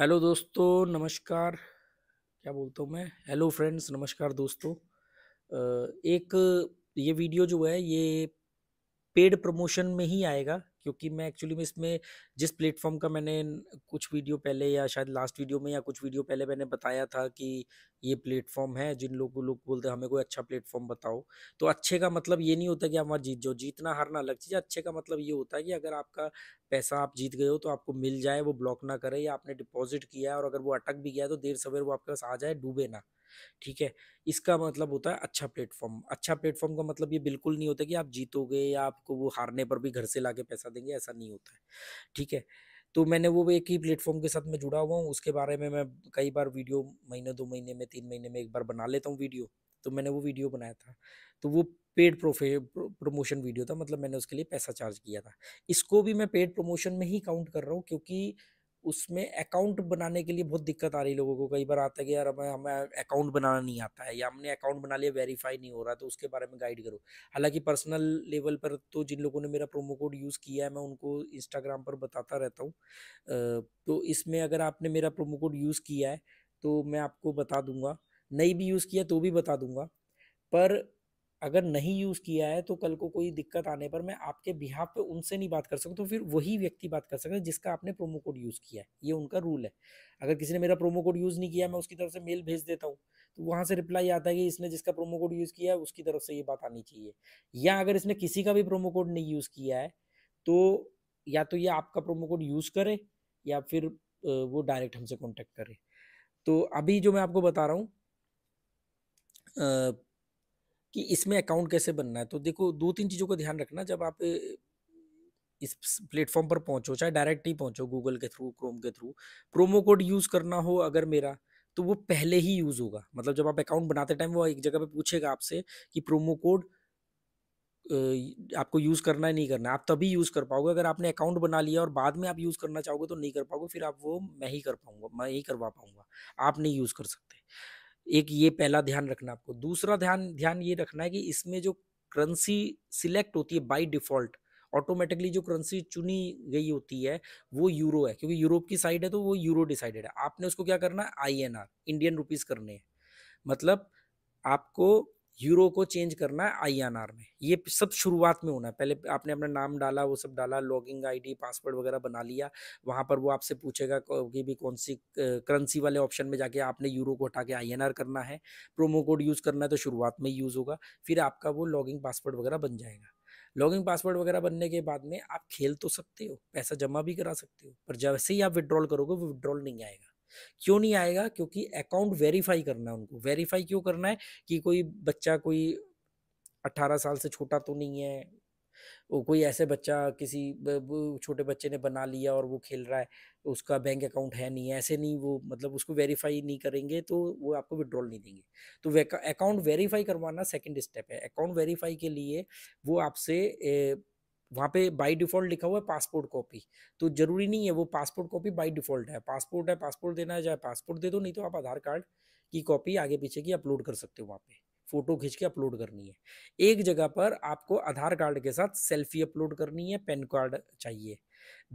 hello दोस्तों नमस्कार क्या बोलता हूँ मैं हेलो फ्रेंड्स नमस्कार दोस्तों एक ये वीडियो जो है ये पेड प्रमोशन में ही आएगा क्योंकि मैं एक्चुअली में इसमें जिस प्लेटफॉर्म का मैंने कुछ वीडियो पहले या शायद लास्ट वीडियो में या कुछ वीडियो पहले मैंने बताया था कि ये प्लेटफॉर्म है जिन लोगों लोग बोलते हैं हमें कोई अच्छा प्लेटफॉर्म बताओ तो अच्छे का मतलब ये नहीं होता कि आप वहाँ जीत जाओ जीतना हारना अलग चीज़ अच्छे का मतलब ये होता है कि अगर आपका पैसा आप जीत गए हो तो आपको मिल जाए वो ब्लॉक ना करे या आपने डिपॉजिट किया है और अगर वो अटक भी गया तो देर सवेर वो आपके पास आ जाए डूबे ना ठीक है इसका मतलब होता है अच्छा प्लेटफॉर्म अच्छा प्लेटफॉर्म का मतलब ये बिल्कुल नहीं होता कि आप जीतोगे या आपको वो हारने पर भी घर से ला पैसा देंगे ऐसा नहीं होता है ठीक है तो मैंने वो एक ही प्लेटफॉर्म के साथ मैं जुड़ा हुआ हूँ उसके बारे में मैं कई बार वीडियो महीने दो महीने में तीन महीने में एक बार बना लेता हूँ वीडियो तो मैंने वो वीडियो बनाया था तो वो पेड प्रोफे प्रमोशन वीडियो था मतलब मैंने उसके लिए पैसा चार्ज किया था इसको भी मैं पेड प्रमोशन में ही काउंट कर रहा हूँ क्योंकि उसमें अकाउंट बनाने के लिए बहुत दिक्कत आ रही लोगों को कई बार आता है कि यार हमें हमें अकाउंट बनाना नहीं आता है या हमने अकाउंट बना लिया वेरीफाई नहीं हो रहा तो उसके बारे में गाइड करो हालांकि पर्सनल लेवल पर तो जिन लोगों ने मेरा प्रोमो कोड यूज़ किया है मैं उनको इंस्टाग्राम पर बताता रहता हूँ तो इसमें अगर आपने मेरा प्रोमो कोड यूज़ किया है तो मैं आपको बता दूंगा नहीं भी यूज़ किया तो भी बता दूंगा पर अगर नहीं यूज़ किया है तो कल को कोई दिक्कत आने पर मैं आपके बिहाफ पे उनसे नहीं बात कर सकता तो फिर वही व्यक्ति बात कर सकता है जिसका आपने प्रोमो कोड यूज़ किया है ये उनका रूल है अगर किसी ने मेरा प्रोमो कोड यूज़ नहीं किया मैं उसकी तरफ से मेल भेज देता हूँ तो वहाँ से रिप्लाई आता है कि इसने जिसका प्रोमो कोड यूज़ किया है उसकी तरफ से ये बात आनी चाहिए या अगर इसने किसी का भी प्रोमो कोड नहीं यूज़ किया है तो या तो ये आपका प्रोमो कोड यूज़ करे या फिर वो डायरेक्ट हमसे कॉन्टेक्ट करे तो अभी जो मैं आपको बता रहा हूँ कि इसमें अकाउंट कैसे बनना है तो देखो दो तीन चीज़ों का ध्यान रखना जब आप इस प्लेटफॉर्म पर पहुंचो चाहे डायरेक्ट ही पहुंचो गूगल के थ्रू क्रोम के थ्रू प्रोमो कोड यूज़ करना हो अगर मेरा तो वो पहले ही यूज़ होगा मतलब जब आप अकाउंट बनाते टाइम वो एक जगह पे पूछेगा आपसे कि प्रोमो कोड आपको यूज़ करना है नहीं करना है आप तभी यूज़ कर पाओगे अगर आपने अकाउंट बना लिया और बाद में आप यूज़ करना चाहोगे तो नहीं कर पाओगे फिर आप वो मैं ही कर पाऊंगा मैं ही करवा पाऊंगा आप नहीं यूज़ कर सकते एक ये पहला ध्यान रखना आपको दूसरा ध्यान ध्यान ये रखना है कि इसमें जो करेंसी सिलेक्ट होती है बाय डिफॉल्ट ऑटोमेटिकली जो करेंसी चुनी गई होती है वो यूरो है क्योंकि यूरोप की साइड है तो वो यूरो डिसाइडेड है आपने उसको क्या करना है I N R Indian rupees करने हैं मतलब आपको यूरो को चेंज करना है आई एन आर में ये सब शुरुआत में होना है पहले आपने अपना नाम डाला वो सब डाला लॉगिंग आईडी पासवर्ड वगैरह बना लिया वहाँ पर वो आपसे पूछेगा कि भी कौन सी करेंसी वाले ऑप्शन में जाके आपने यूरो को हटा के आई एन आर करना है प्रोमो कोड यूज़ करना है तो शुरुआत में यूज़ होगा फिर आपका वो लॉगिंग पासवर्ड वगैरह बन जाएगा लॉगिंग पासवर्ड वगैरह बनने के बाद में आप खेल तो सकते हो पैसा जमा भी करा सकते हो पर जैसे ही आप विड्रॉल करोगे वो विड्रॉल नहीं आएगा क्यों नहीं आएगा क्योंकि अकाउंट वेरीफाई करना है उनको वेरीफाई क्यों करना है कि कोई बच्चा कोई अट्ठारह साल से छोटा तो नहीं है कोई ऐसे बच्चा किसी छोटे बच्चे ने बना लिया और वो खेल रहा है उसका बैंक अकाउंट है नहीं ऐसे नहीं वो मतलब उसको वेरीफाई नहीं करेंगे तो वो आपको विड्रॉल नहीं देंगे तो अकाउंट वेरीफाई करवाना सेकंड स्टेप है अकाउंट वेरीफाई के लिए वो आपसे वहाँ पे बाय डिफॉल्ट लिखा हुआ है पासपोर्ट कॉपी तो जरूरी नहीं है वो पासपोर्ट कॉपी बाय डिफॉल्ट है पासपोर्ट है पासपोर्ट देना है चाहे पासपोर्ट दे दो नहीं तो आप आधार कार्ड की कॉपी आगे पीछे की अपलोड कर सकते हो वहाँ पे फोटो खींच के अपलोड करनी है एक जगह पर आपको आधार कार्ड के साथ सेल्फी अपलोड करनी है पैन कार्ड चाहिए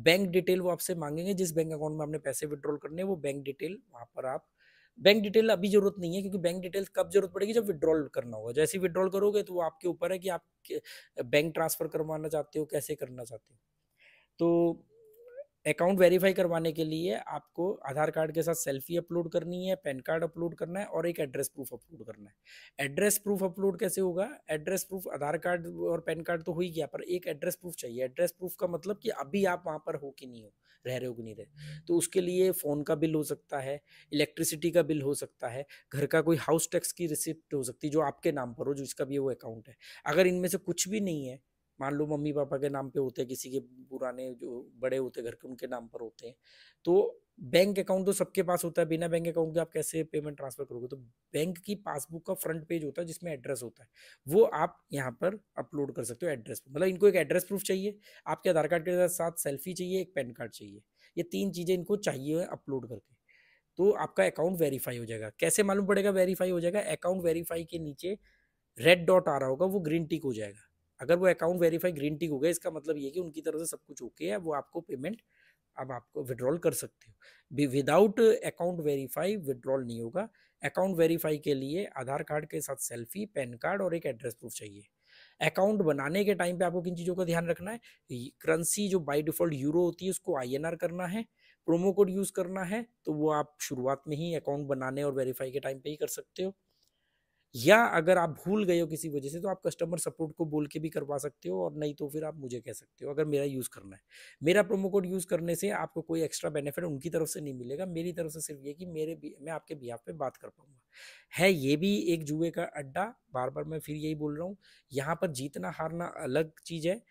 बैंक डिटेल वो आपसे मांगेंगे जिस बैंक अकाउंट में आपने पैसे विड्रॉल करने हैं वो बैंक डिटेल वहाँ पर आप बैंक डिटेल अभी जरूरत नहीं है क्योंकि बैंक डिटेल कब जरूरत पड़ेगी जब विड्रॉल करना होगा जैसे विड्रॉल करोगे तो वो आपके ऊपर है कि आप बैंक ट्रांसफर करवाना चाहते हो कैसे करना चाहते हो तो अकाउंट वेरीफाई करवाने के लिए आपको आधार कार्ड के साथ सेल्फी अपलोड करनी है पैन कार्ड अपलोड करना है और एक एड्रेस प्रूफ अपलोड करना है एड्रेस प्रूफ अपलोड कैसे होगा एड्रेस प्रूफ आधार कार्ड और पैन कार्ड तो हो ही गया पर एक एड्रेस प्रूफ चाहिए एड्रेस प्रूफ का मतलब कि अभी आप वहाँ पर हो कि नहीं हो रह रहे हो कि नहीं रहे तो उसके लिए फ़ोन का बिल हो सकता है इलेक्ट्रिसिटी का बिल हो सकता है घर का कोई हाउस टैक्स की रिसिप्ट हो सकती है जो आपके नाम पर हो जिसका भी वो अकाउंट है अगर इनमें से कुछ भी नहीं है मान लो मम्मी पापा के नाम पे होते हैं किसी के पुराने जो बड़े होते घर के उनके नाम पर होते हैं तो बैंक अकाउंट तो सबके पास होता है बिना बैंक अकाउंट के आप कैसे पेमेंट ट्रांसफर करोगे तो बैंक की पासबुक का फ्रंट पेज होता है जिसमें एड्रेस होता है वो आप यहाँ पर अपलोड कर सकते हो एड्रेस मतलब इनको एक एड्रेस प्रूफ चाहिए आपके आधार कार्ड के साथ सेल्फी चाहिए एक पैन कार्ड चाहिए ये तीन चीज़ें इनको चाहिए अपलोड करके तो आपका अकाउंट वेरीफाई हो जाएगा कैसे मालूम पड़ेगा वेरीफाई हो जाएगा अकाउंट वेरीफाई के नीचे रेड डॉट आ रहा होगा वो ग्रीन टिक हो जाएगा अगर वो अकाउंट वेरीफाई ग्रीन टिक हो गया इसका मतलब ये कि उनकी तरफ से सब कुछ ओके है वो आपको पेमेंट अब आपको विड्रॉल कर सकते हो विदाउट अकाउंट वेरीफाई विड्रॉल नहीं होगा अकाउंट वेरीफाई के लिए आधार कार्ड के साथ सेल्फी पैन कार्ड और एक एड्रेस प्रूफ चाहिए अकाउंट बनाने के टाइम पे आपको किन चीज़ों का ध्यान रखना है करेंसी जो बाय डिफ़ॉल्ट यूरो होती है उसको आईएनआर करना है प्रोमो कोड यूज़ करना है तो वो आप शुरुआत में ही अकाउंट बनाने और वेरीफाई के टाइम पे ही कर सकते हो या अगर आप भूल गए हो किसी वजह से तो आप कस्टमर सपोर्ट को बोल के भी करवा सकते हो और नहीं तो फिर आप मुझे कह सकते हो अगर मेरा यूज़ करना है मेरा प्रोमो कोड यूज़ करने से आपको कोई एक्स्ट्रा बेनिफिट उनकी तरफ से नहीं मिलेगा मेरी तरफ से सिर्फ ये कि मेरे मैं आपके बिहाफ पे बात कर पाऊँगा है ये भी एक जुए का अड्डा बार बार मैं फिर यही बोल रहा हूँ यहाँ पर जीतना हारना अलग चीज़ है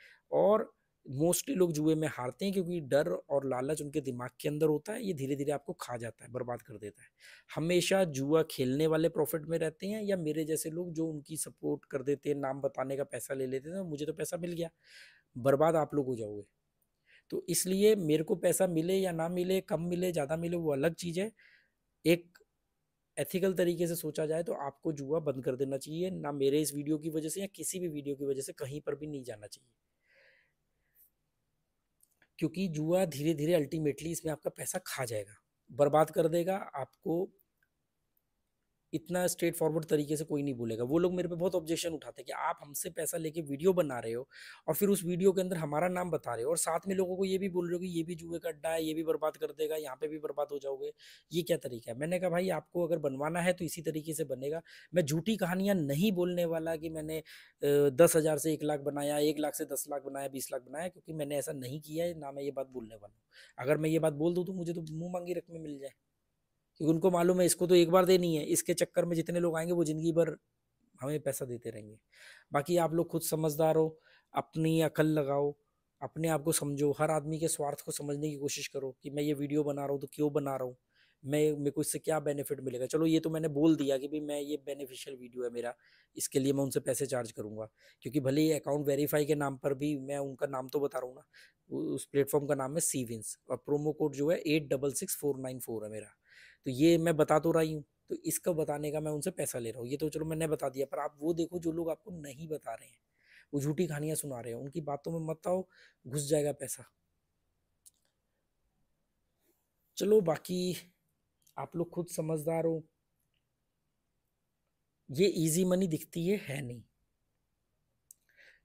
और मोस्टली लोग जुए में हारते हैं क्योंकि डर और लालच उनके दिमाग के अंदर होता है ये धीरे धीरे आपको खा जाता है बर्बाद कर देता है हमेशा जुआ खेलने वाले प्रॉफिट में रहते हैं या मेरे जैसे लोग जो उनकी सपोर्ट कर देते हैं नाम बताने का पैसा ले लेते हैं मुझे तो पैसा मिल गया बर्बाद आप लोग हो जाओगे तो इसलिए मेरे को पैसा मिले या ना मिले कम मिले ज़्यादा मिले वो अलग चीज़ है एक एथिकल तरीके से सोचा जाए तो आपको जुआ बंद कर देना चाहिए ना मेरे इस वीडियो की वजह से या किसी भी वीडियो की वजह से कहीं पर भी नहीं जाना चाहिए क्योंकि जुआ धीरे धीरे अल्टीमेटली इसमें आपका पैसा खा जाएगा बर्बाद कर देगा आपको इतना स्ट्रेट फॉरवर्ड तरीके से कोई नहीं बोलेगा वो लोग मेरे पे बहुत ऑब्जेक्शन उठाते हैं कि आप हमसे पैसा लेके वीडियो बना रहे हो और फिर उस वीडियो के अंदर हमारा नाम बता रहे हो और साथ में लोगों को ये भी बोल रहे हो कि ये भी जुए का अड्डा है ये भी बर्बाद कर देगा यहाँ पे भी बर्बाद हो जाओगे ये क्या तरीका है मैंने कहा भाई आपको अगर बनवाना है तो इसी तरीके से बनेगा मैं झूठी कहानियाँ नहीं बोलने वाला कि मैंने दस हज़ार से एक लाख बनाया एक लाख से दस लाख बनाया बीस लाख बनाया क्योंकि मैंने ऐसा नहीं किया है ना मैं ये बात बोलने वाला हूँ अगर मैं ये बात बोल दूँ तो मुझे तो मुँह मांगी रकमें मिल जाए क्योंकि उनको मालूम है इसको तो एक बार देनी है इसके चक्कर में जितने लोग आएंगे वो ज़िंदगी भर हमें पैसा देते रहेंगे बाकी आप लोग खुद समझदार हो अपनी अकल लगाओ अपने आप को समझो हर आदमी के स्वार्थ को समझने की कोशिश करो कि मैं ये वीडियो बना रहा हूँ तो क्यों बना रहा हूँ मैं मेरे को इससे क्या बेनिफिट मिलेगा चलो ये तो मैंने बोल दिया कि भाई मैं ये बेनिफिशियल वीडियो है मेरा इसके लिए मैं उनसे पैसे चार्ज करूँगा क्योंकि भले ही अकाउंट वेरीफाई के नाम पर भी मैं उनका नाम तो बता रहा हूँ ना उस प्लेटफॉर्म का नाम है सीविंस और प्रोमो कोड जो है eight double six four nine four है मेरा तो ये मैं बता तो रही हूँ तो इसका बताने का मैं उनसे पैसा ले रहा हूँ ये तो चलो मैंने बता दिया पर आप वो देखो जो लोग आपको नहीं बता रहे हैं वो झूठी कहानियाँ सुना रहे हैं उनकी बातों में मत आओ घुस जाएगा पैसा चलो बाकी आप लोग खुद समझदार हो ये इजी मनी दिखती है है नहीं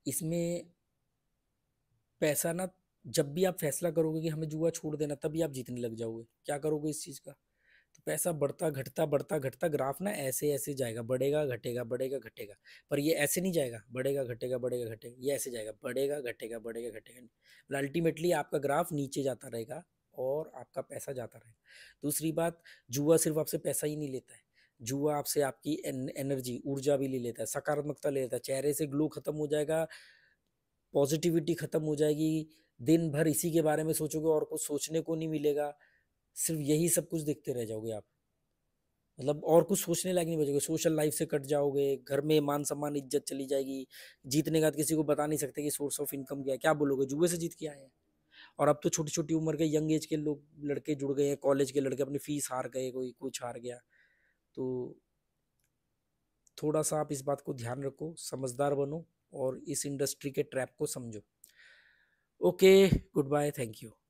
इसमें पैसा ना जब भी आप फैसला करोगे कि हमें जुआ छोड़ देना तभी आप जीतने लग जाओगे क्या करोगे इस चीज़ का पैसा बढ़ता घटता बढ़ता घटता ग्राफ ना ऐसे ऐसे जाएगा बढ़ेगा घटेगा बढ़ेगा घटेगा पर ये ऐसे नहीं जाएगा बढ़ेगा घटेगा बढ़ेगा घटेगा ये ऐसे जाएगा बढ़ेगा घटेगा बढ़ेगा घटेगा नहीं अल्टीमेटली आपका ग्राफ नीचे जाता रहेगा और आपका पैसा जाता रहेगा दूसरी बात जुआ सिर्फ आपसे पैसा ही नहीं लेता है जुआ आपसे आपकी एनर्जी ऊर्जा भी ले लेता है सकारात्मकता ले लेता है चेहरे से ग्लो खत्म हो जाएगा पॉजिटिविटी खत्म हो जाएगी दिन भर इसी के बारे में सोचोगे और कुछ सोचने को नहीं मिलेगा सिर्फ यही सब कुछ देखते रह जाओगे आप मतलब और कुछ सोचने लायक नहीं बचोगे सोशल लाइफ से कट जाओगे घर में मान सम्मान इज्जत चली जाएगी जीतने का तो किसी को बता नहीं सकते कि सोर्स ऑफ इनकम क्या है क्या बोलोगे जुए से जीत के आए हैं और अब तो छोटी छोटी उम्र के यंग एज के लोग लड़के जुड़ गए हैं कॉलेज के लड़के अपनी फीस हार गए कोई कुछ हार गया तो थोड़ा सा आप इस बात को ध्यान रखो समझदार बनो और इस इंडस्ट्री के ट्रैप को समझो okay good bye thank you